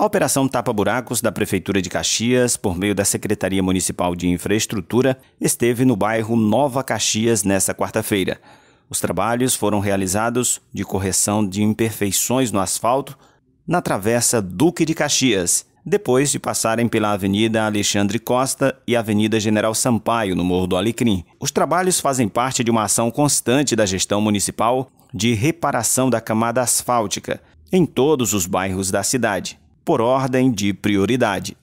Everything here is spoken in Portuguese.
A Operação Tapa Buracos da Prefeitura de Caxias, por meio da Secretaria Municipal de Infraestrutura, esteve no bairro Nova Caxias nesta quarta-feira. Os trabalhos foram realizados de correção de imperfeições no asfalto na Travessa Duque de Caxias, depois de passarem pela Avenida Alexandre Costa e Avenida General Sampaio, no Morro do Alecrim. Os trabalhos fazem parte de uma ação constante da gestão municipal de reparação da camada asfáltica em todos os bairros da cidade por ordem de prioridade.